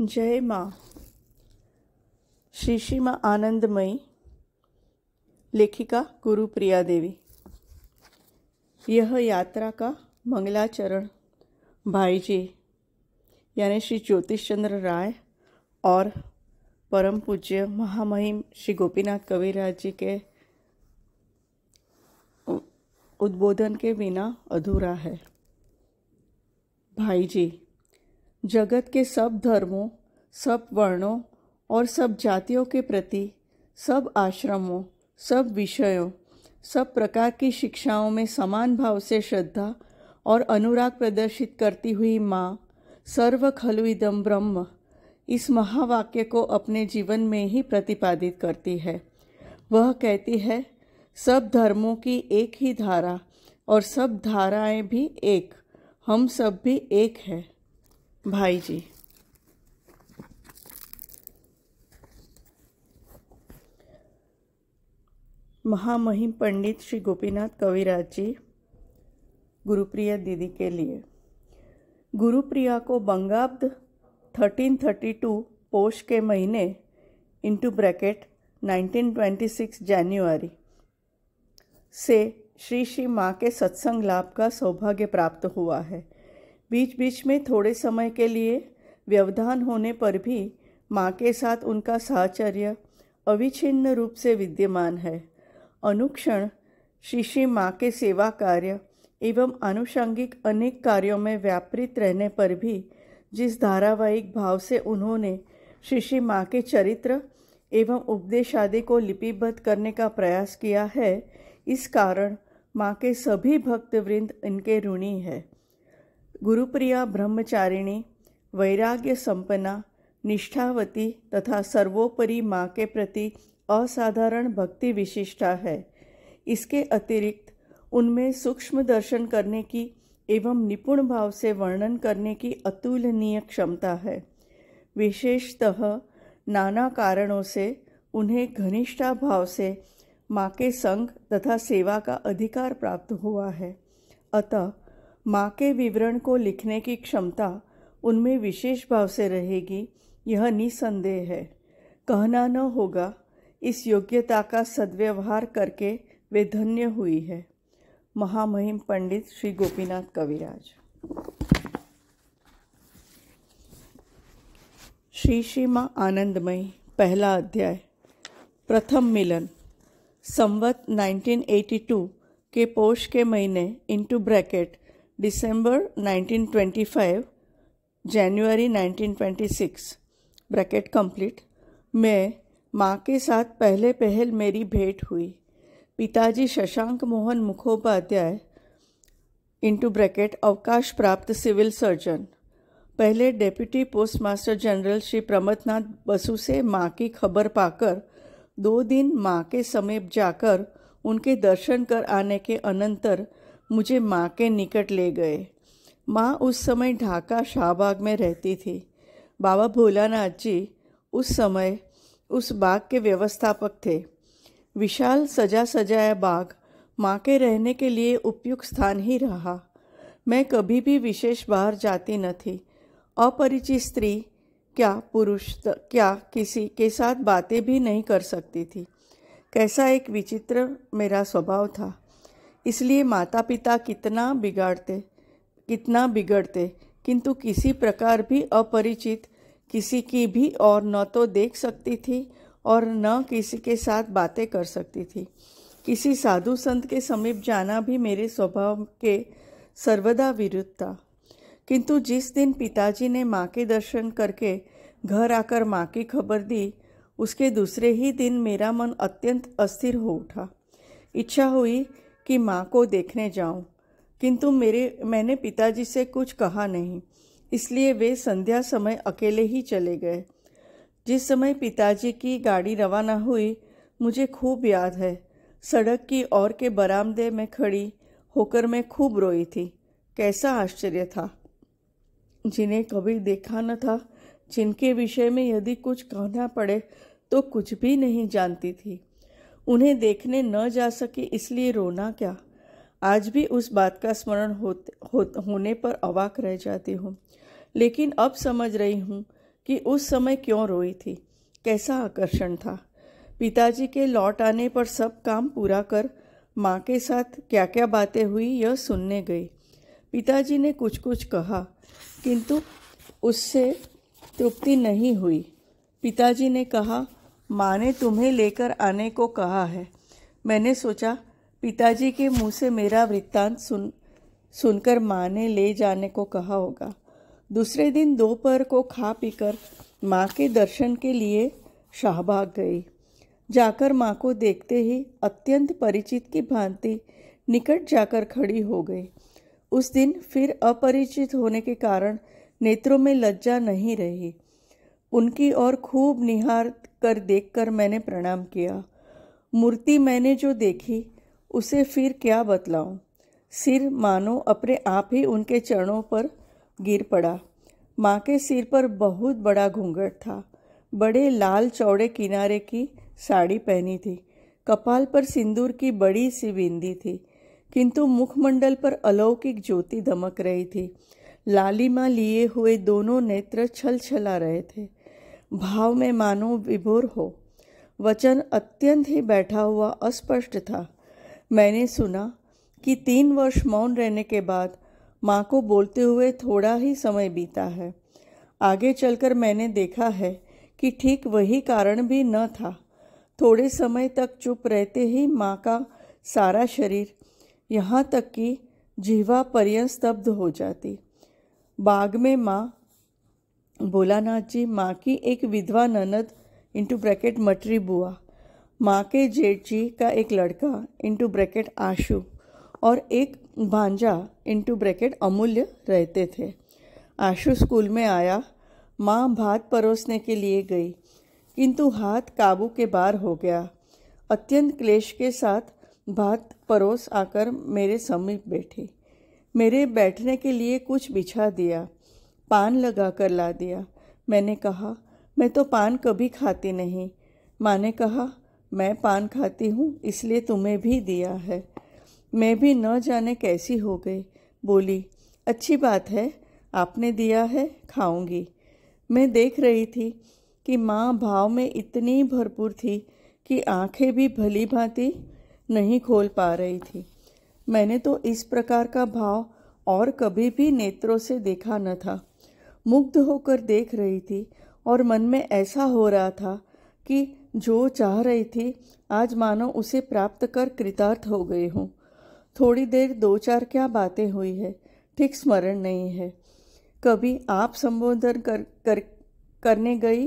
जय माँ श्री श्री माँ आनंदमयी लेखिका गुरु प्रिया देवी यह यात्रा का मंगलाचरण भाई जी यानी श्री ज्योतिष चंद्र राय और परम पूज्य महामहिम श्री गोपीनाथ कविराज जी के उद्बोधन के बिना अधूरा है भाई जी जगत के सब धर्मों सब वर्णों और सब जातियों के प्रति सब आश्रमों सब विषयों सब प्रकार की शिक्षाओं में समान भाव से श्रद्धा और अनुराग प्रदर्शित करती हुई माँ सर्व खलुदम ब्रह्म इस महावाक्य को अपने जीवन में ही प्रतिपादित करती है वह कहती है सब धर्मों की एक ही धारा और सब धाराएं भी एक हम सब भी एक हैं भाई जी महामहिम पंडित श्री गोपीनाथ कविराज जी गुरुप्रिया दीदी के लिए गुरुप्रिया को बंगाब्द 1332 पोष के महीने इंटू ब्रैकेट 1926 जनवरी से श्री श्री माँ के सत्संग लाभ का सौभाग्य प्राप्त हुआ है बीच बीच में थोड़े समय के लिए व्यवधान होने पर भी माँ के साथ उनका साहचर्य अविच्छिन्न रूप से विद्यमान है अनुक्षण शिशि माँ के सेवा कार्य एवं आनुषंगिक अनेक कार्यों में व्यापृत रहने पर भी जिस धारावाहिक भाव से उन्होंने शिशि माँ के चरित्र एवं उपदेश आदि को लिपिबद्ध करने का प्रयास किया है इस कारण माँ के सभी भक्तवृंद इनके ऋणी है गुरुप्रिया ब्रह्मचारिणी वैराग्य संपन्ना निष्ठावती तथा सर्वोपरि माँ के प्रति असाधारण भक्ति विशिष्टा है इसके अतिरिक्त उनमें सूक्ष्म दर्शन करने की एवं निपुण भाव से वर्णन करने की अतुलनीय क्षमता है विशेषतः नाना कारणों से उन्हें घनिष्ठा भाव से माँ के संग तथा सेवा का अधिकार प्राप्त हुआ है अतः माँ के विवरण को लिखने की क्षमता उनमें विशेष भाव से रहेगी यह निसंदेह है कहना न होगा इस योग्यता का सदव्यवहार करके वे धन्य हुई है महामहिम पंडित श्री गोपीनाथ कविराज श्री श्री माँ आनंदमयी पहला अध्याय प्रथम मिलन संवत 1982 के पोष के महीने इनटू ब्रैकेट December 1925, जनवरी 1926 ब्रैकेट कंप्लीट मैं माँ के साथ पहले पहल मेरी भेंट हुई पिताजी शशांक मोहन मुखोपाध्याय इंटू ब्रैकेट अवकाश प्राप्त सिविल सर्जन पहले deputy post master general Shri Pramathanath Basu से माँ की खबर पाकर दो दिन माँ के समीप जाकर उनके दर्शन कर आने के अनंतर मुझे माँ के निकट ले गए माँ उस समय ढाका शाहबाग में रहती थी बाबा भोलानाथ जी उस समय उस बाग के व्यवस्थापक थे विशाल सजा सजाया बाग माँ के रहने के लिए उपयुक्त स्थान ही रहा मैं कभी भी विशेष बाहर जाती न थी अपरिचित स्त्री क्या पुरुष क्या किसी के साथ बातें भी नहीं कर सकती थी कैसा एक विचित्र मेरा स्वभाव था इसलिए माता पिता कितना बिगाड़ते कितना बिगड़ते किंतु किसी प्रकार भी अपरिचित किसी की भी और न तो देख सकती थी और न किसी के साथ बातें कर सकती थी किसी साधु संत के समीप जाना भी मेरे स्वभाव के सर्वदा विरुद्ध था किंतु जिस दिन पिताजी ने माँ के दर्शन करके घर आकर माँ की खबर दी उसके दूसरे ही दिन मेरा मन अत्यंत अस्थिर हो उठा इच्छा हुई कि माँ को देखने जाऊँ किंतु मेरे मैंने पिताजी से कुछ कहा नहीं इसलिए वे संध्या समय अकेले ही चले गए जिस समय पिताजी की गाड़ी रवाना हुई मुझे खूब याद है सड़क की ओर के बरामदे में खड़ी होकर मैं खूब रोई थी कैसा आश्चर्य था जिन्हें कभी देखा न था जिनके विषय में यदि कुछ कहना पड़े तो कुछ भी नहीं जानती थी उन्हें देखने न जा सके इसलिए रोना क्या आज भी उस बात का स्मरण हो, होने पर अवाक रह जाती हूँ लेकिन अब समझ रही हूँ कि उस समय क्यों रोई थी कैसा आकर्षण था पिताजी के लौट आने पर सब काम पूरा कर माँ के साथ क्या क्या बातें हुई यह सुनने गई पिताजी ने कुछ कुछ कहा किंतु उससे तृप्ति नहीं हुई पिताजी ने कहा माँ ने तुम्हें लेकर आने को कहा है मैंने सोचा पिताजी के मुंह से मेरा वृत्तांत सुन सुनकर माँ ने ले जाने को कहा होगा दूसरे दिन दोपहर को खा पीकर माँ के दर्शन के लिए शाहबाग गई जाकर माँ को देखते ही अत्यंत परिचित की भांति निकट जाकर खड़ी हो गई उस दिन फिर अपरिचित होने के कारण नेत्रों में लज्जा नहीं रही उनकी ओर खूब निहार कर देखकर मैंने प्रणाम किया मूर्ति मैंने जो देखी उसे फिर क्या बतलाऊं? सिर मानो अपने आप ही उनके चरणों पर गिर पड़ा माँ के सिर पर बहुत बड़ा घूंघट था बड़े लाल चौड़े किनारे की साड़ी पहनी थी कपाल पर सिंदूर की बड़ी सी बिंदी थी किंतु मुखमंडल पर अलौकिक ज्योति दमक रही थी लालिमा लिए हुए दोनों नेत्र छल छला रहे थे भाव में मानो विभोर हो वचन अत्यंत ही बैठा हुआ अस्पष्ट था मैंने सुना कि तीन वर्ष मौन रहने के बाद माँ को बोलते हुए थोड़ा ही समय बीता है आगे चलकर मैंने देखा है कि ठीक वही कारण भी न था थोड़े समय तक चुप रहते ही माँ का सारा शरीर यहाँ तक कि जीवा पर्यंत स्तब्ध हो जाती बाग में माँ भोलानाथ जी माँ की एक विधवा ननद इंटू ब्रैकेट मटरी बुआ माँ के जेठ जी का एक लड़का इंटू ब्रैकेट आशु और एक भांजा इंटू ब्रैकेट अमूल्य रहते थे आशु स्कूल में आया माँ भात परोसने के लिए गई किंतु हाथ काबू के बाहर हो गया अत्यंत क्लेश के साथ भात परोस आकर मेरे समीप बैठी मेरे बैठने के लिए कुछ बिछा दिया पान लगा कर ला दिया मैंने कहा मैं तो पान कभी खाती नहीं माँ ने कहा मैं पान खाती हूँ इसलिए तुम्हें भी दिया है मैं भी न जाने कैसी हो गई बोली अच्छी बात है आपने दिया है खाऊंगी मैं देख रही थी कि माँ भाव में इतनी भरपूर थी कि आंखें भी भली भांति नहीं खोल पा रही थी मैंने तो इस प्रकार का भाव और कभी भी नेत्रों से देखा न था मुग्ध होकर देख रही थी और मन में ऐसा हो रहा था कि जो चाह रही थी आज मानो उसे प्राप्त कर कृतार्थ हो गए हूँ थोड़ी देर दो चार क्या बातें हुई है ठीक स्मरण नहीं है कभी आप संबोधन कर, कर करने गई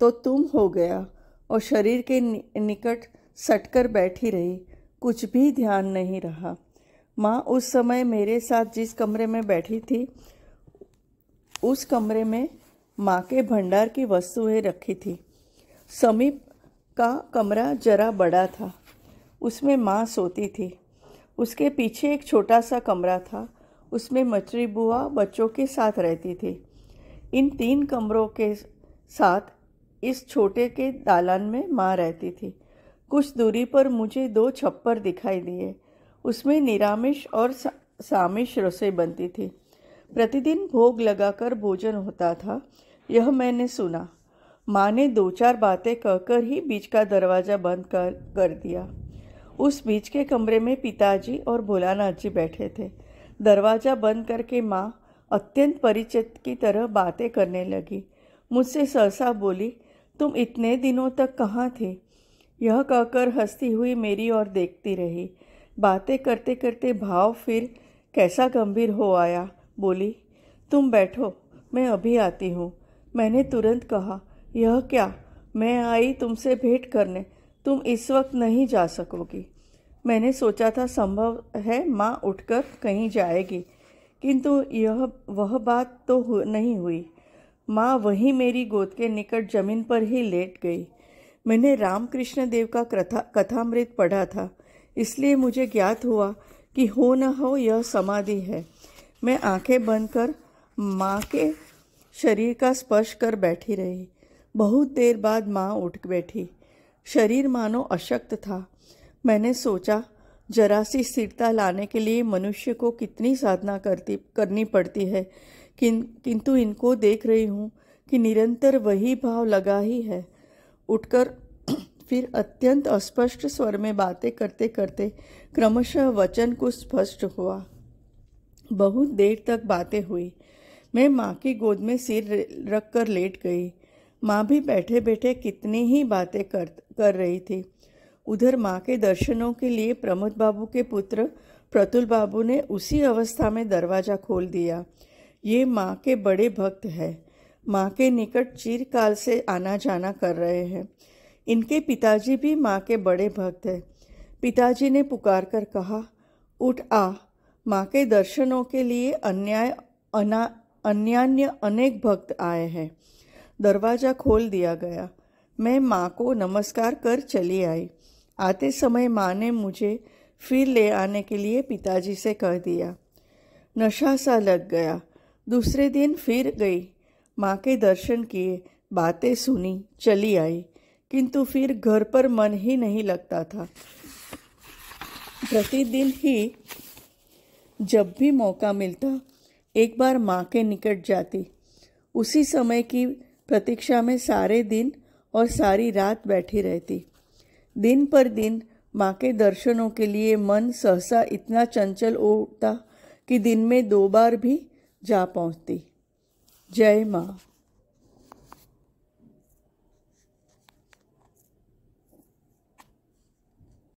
तो तुम हो गया और शरीर के निकट सटकर बैठी रही कुछ भी ध्यान नहीं रहा माँ उस समय मेरे साथ जिस कमरे में बैठी थी उस कमरे में माँ के भंडार की वस्तुएं रखी थी समीप का कमरा जरा बड़ा था उसमें माँ सोती थी उसके पीछे एक छोटा सा कमरा था उसमें मछली बुआ बच्चों के साथ रहती थी इन तीन कमरों के साथ इस छोटे के दालान में माँ रहती थी कुछ दूरी पर मुझे दो छप्पर दिखाई दिए उसमें निरामिष और सामिश रसोई बनती थी प्रतिदिन भोग लगाकर भोजन होता था यह मैंने सुना माँ ने दो चार बातें कहकर ही बीच का दरवाज़ा बंद कर कर दिया उस बीच के कमरे में पिताजी और भोलानाथ जी बैठे थे दरवाज़ा बंद करके माँ अत्यंत परिचित की तरह बातें करने लगी मुझसे सहसा बोली तुम इतने दिनों तक कहाँ थे यह कहकर हंसती हुई मेरी ओर देखती रही बातें करते करते भाव फिर कैसा गंभीर हो आया बोली तुम बैठो मैं अभी आती हूँ मैंने तुरंत कहा यह क्या मैं आई तुमसे भेंट करने तुम इस वक्त नहीं जा सकोगी मैंने सोचा था संभव है माँ उठकर कहीं जाएगी किंतु यह वह बात तो हु, नहीं हुई माँ वहीं मेरी गोद के निकट जमीन पर ही लेट गई मैंने रामकृष्ण देव का कथा कथामृत पढ़ा था इसलिए मुझे ज्ञात हुआ कि हो न हो यह समाधि है मैं आंखें बंद कर माँ के शरीर का स्पर्श कर बैठी रही बहुत देर बाद माँ उठ बैठी शरीर मानो अशक्त था मैंने सोचा जरा सी स्थिरता लाने के लिए मनुष्य को कितनी साधना करती करनी पड़ती है किन किंतु इनको देख रही हूँ कि निरंतर वही भाव लगा ही है उठकर फिर अत्यंत अस्पष्ट स्वर में बातें करते करते क्रमशः वचन कुछ स्पष्ट हुआ बहुत देर तक बातें हुई मैं माँ की गोद में सिर रख कर लेट गई माँ भी बैठे बैठे कितनी ही बातें कर कर रही थी उधर माँ के दर्शनों के लिए प्रमोद बाबू के पुत्र प्रतुल बाबू ने उसी अवस्था में दरवाज़ा खोल दिया ये माँ के बड़े भक्त है माँ के निकट चिरकाल से आना जाना कर रहे हैं इनके पिताजी भी माँ के बड़े भक्त हैं पिताजी ने पुकार कर कहा उठ आ माँ के दर्शनों के लिए अन्याय अना अन्यान्य अनेक भक्त आए हैं दरवाज़ा खोल दिया गया मैं माँ को नमस्कार कर चली आई आते समय माँ ने मुझे फिर ले आने के लिए पिताजी से कह दिया नशा सा लग गया दूसरे दिन फिर गई माँ के दर्शन किए बातें सुनी चली आई किंतु फिर घर पर मन ही नहीं लगता था प्रतिदिन ही जब भी मौका मिलता एक बार माँ के निकट जाती उसी समय की प्रतीक्षा में सारे दिन और सारी रात बैठी रहती दिन पर दिन माँ के दर्शनों के लिए मन सहसा इतना चंचल उठता कि दिन में दो बार भी जा पहुँचती जय माँ